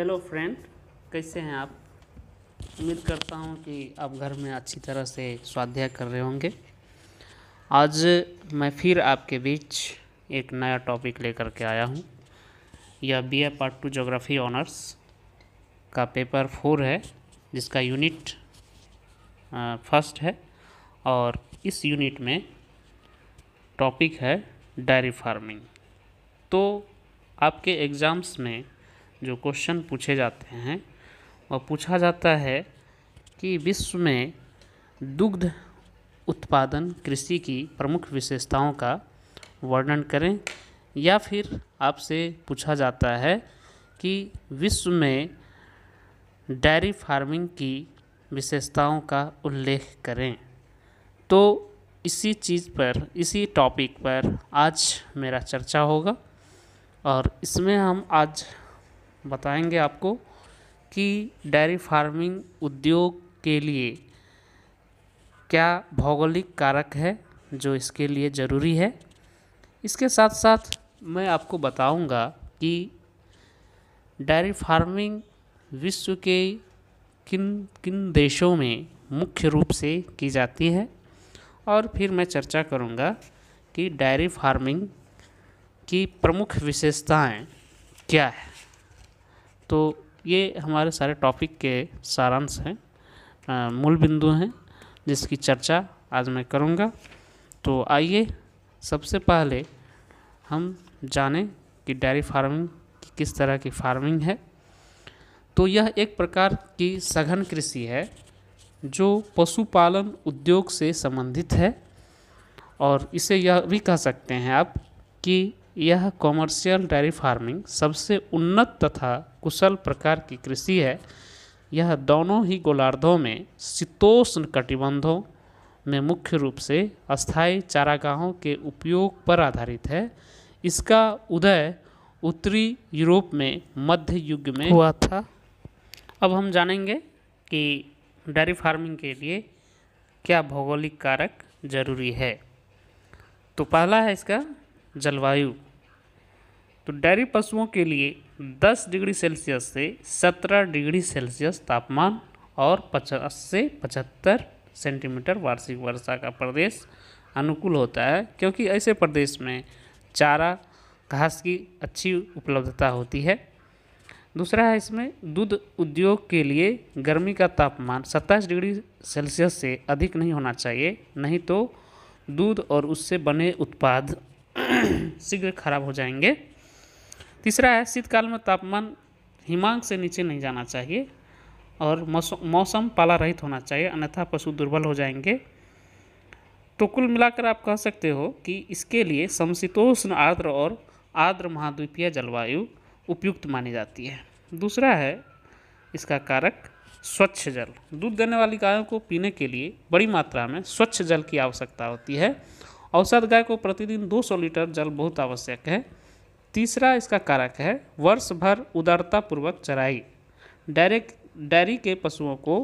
hello friend कैसे हैं आप उम्मीद करता हूं कि आप घर में अच्छी तरह से स्वाध्याय कर रहे होंगे आज मैं फिर आपके बीच एक नया टॉपिक लेकर के आया हूं यह B A part two geography honours का पेपर फोर है जिसका यूनिट फर्स्ट है और इस यूनिट में टॉपिक है डायरी फार्मिंग तो आपके एग्ज़ाम्स में जो क्वेश्चन पूछे जाते हैं वह पूछा जाता है कि विश्व में दुग्ध उत्पादन कृषि की प्रमुख विशेषताओं का वर्णन करें या फिर आपसे पूछा जाता है कि विश्व में डेयरी फार्मिंग की विशेषताओं का उल्लेख करें तो इसी चीज़ पर इसी टॉपिक पर आज मेरा चर्चा होगा और इसमें हम आज बताएंगे आपको कि डेयरी फार्मिंग उद्योग के लिए क्या भौगोलिक कारक है जो इसके लिए ज़रूरी है इसके साथ साथ मैं आपको बताऊंगा कि डेयरी फार्मिंग विश्व के किन किन देशों में मुख्य रूप से की जाती है और फिर मैं चर्चा करूंगा कि डेयरी फार्मिंग की प्रमुख विशेषताएं क्या है तो ये हमारे सारे टॉपिक के सारांश हैं मूल बिंदु हैं जिसकी चर्चा आज मैं करूँगा तो आइए सबसे पहले हम जानें कि डेयरी फार्मिंग की किस तरह की फार्मिंग है तो यह एक प्रकार की सघन कृषि है जो पशुपालन उद्योग से संबंधित है और इसे यह भी कह सकते हैं आप कि यह कॉमर्शियल डेयरी फार्मिंग सबसे उन्नत तथा कुशल प्रकार की कृषि है यह दोनों ही गोलार्धों में शीतोष्ण कटिबंधों में मुख्य रूप से अस्थायी चारागाहों के उपयोग पर आधारित है इसका उदय उत्तरी यूरोप में मध्य युग में हुआ था अब हम जानेंगे कि डेयरी फार्मिंग के लिए क्या भौगोलिक कारक जरूरी है तो पहला है इसका जलवायु तो डेयरी पशुओं के लिए 10 डिग्री सेल्सियस से 17 डिग्री सेल्सियस तापमान और पचास से पचहत्तर सेंटीमीटर वार्षिक वर्षा का प्रदेश अनुकूल होता है क्योंकि ऐसे प्रदेश में चारा घास की अच्छी उपलब्धता होती है दूसरा है इसमें दूध उद्योग के लिए गर्मी का तापमान 27 डिग्री सेल्सियस से अधिक नहीं होना चाहिए नहीं तो दूध और उससे बने उत्पाद शीघ्र खराब हो जाएंगे तीसरा है शीतकाल में तापमान हिमांक से नीचे नहीं जाना चाहिए और मौसम पाला रहित होना चाहिए अन्यथा पशु दुर्बल हो जाएंगे तो कुल मिलाकर आप कह सकते हो कि इसके लिए समशीतोष्ण आर्द्र और आर्द्र महाद्वीपीय जलवायु उपयुक्त मानी जाती है दूसरा है इसका कारक स्वच्छ जल दूध देने वाली गायों को पीने के लिए बड़ी मात्रा में स्वच्छ जल की आवश्यकता होती है औसत गाय को प्रतिदिन 200 लीटर जल बहुत आवश्यक है तीसरा इसका कारक है वर्ष भर उदारतापूर्वक चराई डायरेक्ट डेयरी के पशुओं को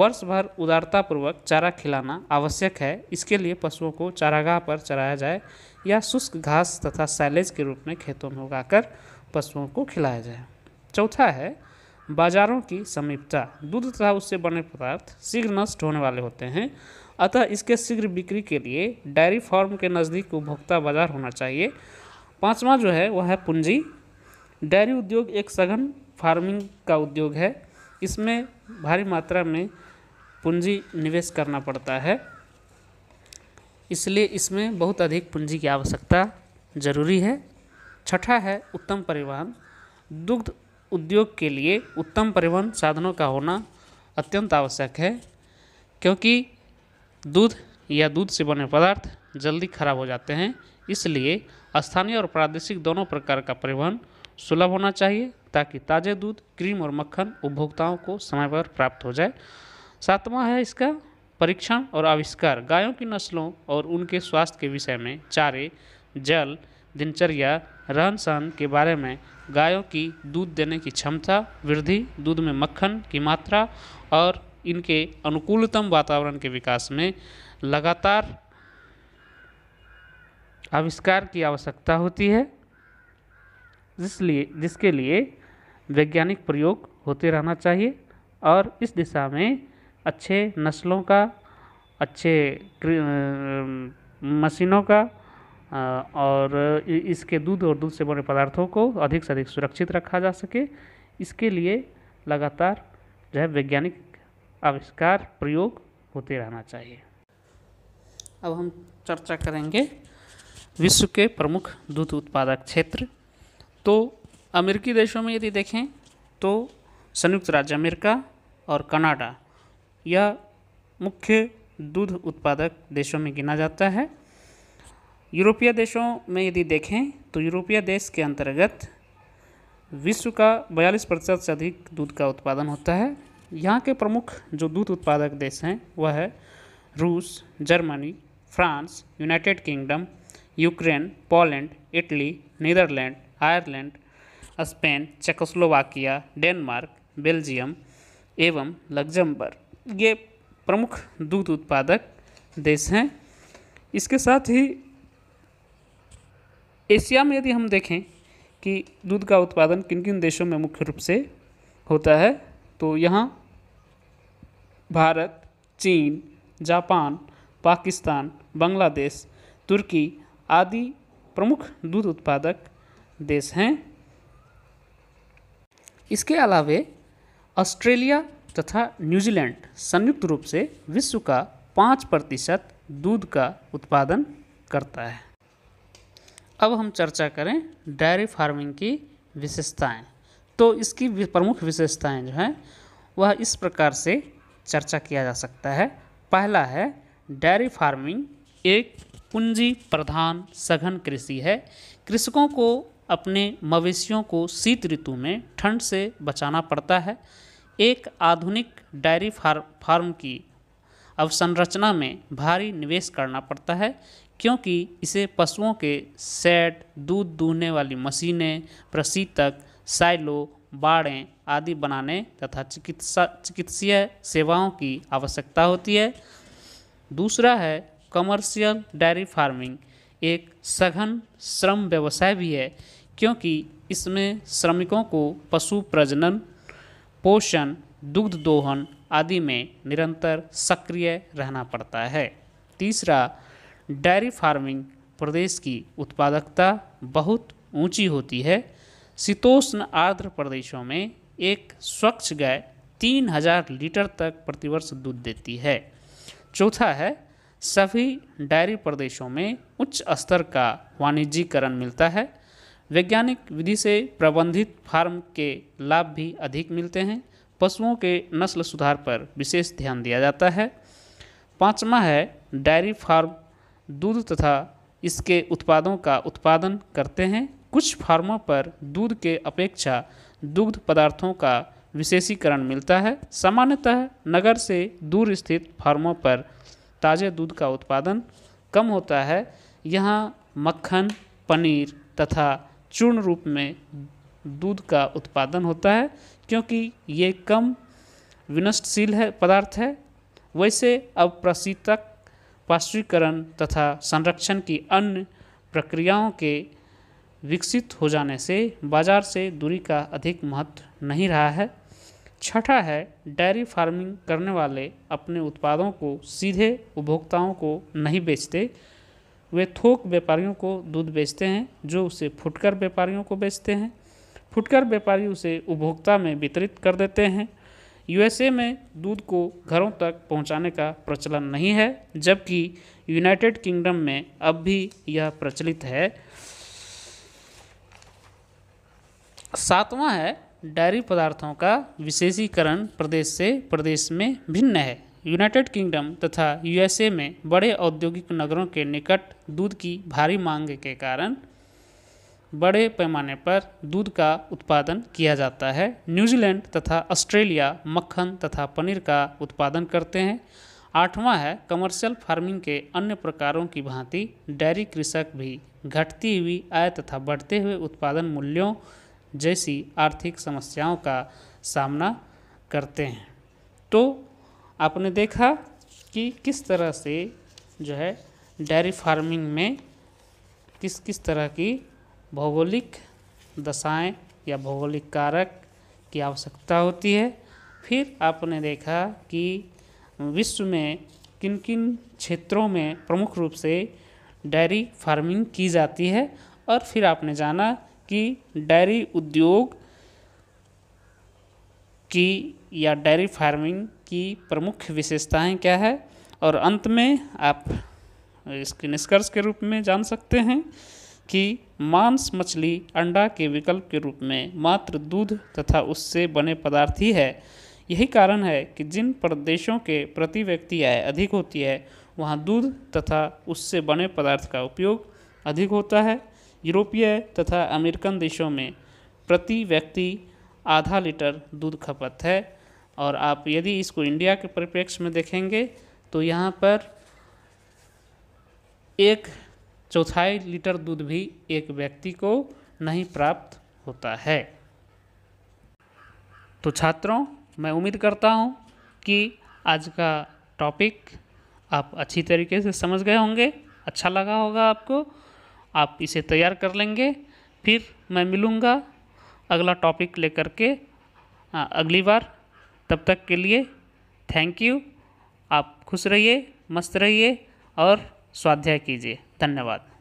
वर्ष भर उदारतापूर्वक चारा खिलाना आवश्यक है इसके लिए पशुओं को चारागाह पर चराया जाए या शुष्क घास तथा सैलेज के रूप में खेतों में उगाकर पशुओं को खिलाया जाए चौथा है बाजारों की समीपता दूध तथा उससे बने पदार्थ शीघ्र नष्ट होने वाले होते हैं अतः इसके शीघ्र बिक्री के लिए डेयरी फार्म के नज़दीक उपभोक्ता बाजार होना चाहिए पाँचवा जो है वह है पूंजी डेयरी उद्योग एक सघन फार्मिंग का उद्योग है इसमें भारी मात्रा में पूंजी निवेश करना पड़ता है इसलिए इसमें बहुत अधिक पूंजी की आवश्यकता जरूरी है छठा है उत्तम परिवहन दुग्ध उद्योग के लिए उत्तम परिवहन साधनों का होना अत्यंत आवश्यक है क्योंकि दूध या दूध से बने पदार्थ जल्दी खराब हो जाते हैं इसलिए स्थानीय और प्रादेशिक दोनों प्रकार का परिवहन सुलभ होना चाहिए ताकि ताज़े दूध क्रीम और मक्खन उपभोक्ताओं को समय पर प्राप्त हो जाए सातवां है इसका परीक्षण और आविष्कार गायों की नस्लों और उनके स्वास्थ्य के विषय में चारे जल दिनचर्या रहन सहन के बारे में गायों की दूध देने की क्षमता वृद्धि दूध में मक्खन की मात्रा और इनके अनुकूलतम वातावरण के विकास में लगातार आविष्कार की आवश्यकता होती है जिसलिए जिसके लिए वैज्ञानिक प्रयोग होते रहना चाहिए और इस दिशा में अच्छे नस्लों का अच्छे मशीनों का और इसके दूध और दूध से बने पदार्थों को अधिक से अधिक सुरक्षित रखा जा सके इसके लिए लगातार जो है वैज्ञानिक आविष्कार प्रयोग होते रहना चाहिए अब हम चर्चा करेंगे विश्व के प्रमुख दूध उत्पादक क्षेत्र तो अमेरिकी देशों में यदि देखें तो संयुक्त राज्य अमेरिका और कनाडा यह मुख्य दूध उत्पादक देशों में गिना जाता है यूरोपीय देशों में यदि देखें तो यूरोपीय देश के अंतर्गत विश्व का बयालीस प्रतिशत से अधिक दूध का उत्पादन होता है यहाँ के प्रमुख जो दूध उत्पादक देश हैं वह है रूस Germany France United Kingdom Ukraine Poland Italy Netherland Ireland Spain Czechoslovakia Denmark Belgium एवं लग्जमबर्ग ये प्रमुख दूध उत्पादक देश हैं इसके साथ ही एशिया में यदि हम देखें कि दूध का उत्पादन किन किन देशों में मुख्य रूप से होता है तो यहाँ भारत चीन जापान पाकिस्तान बांग्लादेश तुर्की आदि प्रमुख दूध उत्पादक देश हैं इसके अलावे ऑस्ट्रेलिया तथा न्यूजीलैंड संयुक्त रूप से विश्व का पाँच प्रतिशत दूध का उत्पादन करता है अब हम चर्चा करें डेयरी फार्मिंग की विशेषताएं तो इसकी प्रमुख विशेषताएं जो हैं वह इस प्रकार से चर्चा किया जा सकता है पहला है डेयरी फार्मिंग एक पूंजी प्रधान सघन कृषि है कृषकों को अपने मवेशियों को शीत ऋतु में ठंड से बचाना पड़ता है एक आधुनिक डायरी फार्म फार्म की अवसंरचना में भारी निवेश करना पड़ता है क्योंकि इसे पशुओं के सेट दूध दूहने वाली मशीनें प्रशीतक साइलो बाड़ें आदि बनाने तथा चिकित्सा चिकित्सीय सेवाओं की आवश्यकता होती है दूसरा है कमर्शियल डेयरी फार्मिंग एक सघन श्रम व्यवसाय भी है क्योंकि इसमें श्रमिकों को पशु प्रजनन पोषण दुग्ध दोहन आदि में निरंतर सक्रिय रहना पड़ता है तीसरा डेयरी फार्मिंग प्रदेश की उत्पादकता बहुत ऊंची होती है शीतोष्ण आर्द्र प्रदेशों में एक स्वच्छ गाय तीन हजार लीटर तक प्रतिवर्ष दूध देती है चौथा है सभी डायरी प्रदेशों में उच्च स्तर का वाणिज्यिकरण मिलता है वैज्ञानिक विधि से प्रबंधित फार्म के लाभ भी अधिक मिलते हैं पशुओं के नस्ल सुधार पर विशेष ध्यान दिया जाता है पाँचवा है डायरी फार्म दूध तथा इसके उत्पादों का उत्पादन करते हैं कुछ फार्मों पर दूध के अपेक्षा दुग्ध पदार्थों का विशेषीकरण मिलता है सामान्यतः नगर से दूर स्थित फार्मों पर ताज़े दूध का उत्पादन कम होता है यहाँ मक्खन पनीर तथा चूर्ण रूप में दूध का उत्पादन होता है क्योंकि ये कम विनष्टशील है पदार्थ है वैसे अब प्रशीतक पाश्चुरीकरण तथा संरक्षण की अन्य प्रक्रियाओं के विकसित हो जाने से बाजार से दूरी का अधिक महत्व नहीं रहा है छठा है डेयरी फार्मिंग करने वाले अपने उत्पादों को सीधे उपभोक्ताओं को नहीं बेचते वे थोक व्यापारियों को दूध बेचते हैं जो उसे फुटकर व्यापारियों को बेचते हैं फुटकर व्यापारी उसे उपभोक्ता में वितरित कर देते हैं यूएसए में दूध को घरों तक पहुंचाने का प्रचलन नहीं है जबकि यूनाइटेड किंगडम में अब भी यह प्रचलित है सातवां है डेयरी पदार्थों का विशेषीकरण प्रदेश से प्रदेश में भिन्न है यूनाइटेड किंगडम तथा यूएसए में बड़े औद्योगिक नगरों के निकट दूध की भारी मांग के कारण बड़े पैमाने पर दूध का उत्पादन किया जाता है न्यूजीलैंड तथा ऑस्ट्रेलिया मक्खन तथा पनीर का उत्पादन करते हैं आठवां है कमर्शियल फार्मिंग के अन्य प्रकारों की भांति डेयरी कृषक भी घटती हुई आय तथा बढ़ते हुए उत्पादन मूल्यों जैसी आर्थिक समस्याओं का सामना करते हैं तो आपने देखा कि किस तरह से जो है डेयरी फार्मिंग में किस किस तरह की भौगोलिक दशाएं या भौगोलिक कारक की आवश्यकता होती है फिर आपने देखा कि विश्व में किन किन क्षेत्रों में प्रमुख रूप से डेयरी फार्मिंग की जाती है और फिर आपने जाना कि डेयरी उद्योग की या डेयरी फार्मिंग की प्रमुख विशेषताएं क्या है और अंत में आप इसके निष्कर्ष के रूप में जान सकते हैं कि मांस मछली अंडा के विकल्प के रूप में मात्र दूध तथा उससे बने पदार्थ ही है यही कारण है कि जिन प्रदेशों के प्रति व्यक्ति आय अधिक होती है वहाँ दूध तथा उससे बने पदार्थ का उपयोग अधिक होता है यूरोपीय तथा अमेरिकन देशों में प्रति व्यक्ति आधा लीटर दूध खपत है और आप यदि इसको इंडिया के परिप्रेक्ष्य में देखेंगे तो यहाँ पर एक चौथाई लीटर दूध भी एक व्यक्ति को नहीं प्राप्त होता है तो छात्रों मैं उम्मीद करता हूँ कि आज का टॉपिक आप अच्छी तरीके से समझ गए होंगे अच्छा लगा होगा आपको आप इसे तैयार कर लेंगे फिर मैं मिलूँगा अगला टॉपिक लेकर के आ, अगली बार तब तक के लिए थैंक यू आप खुश रहिए मस्त रहिए और स्वाध्याय कीजिए धन्यवाद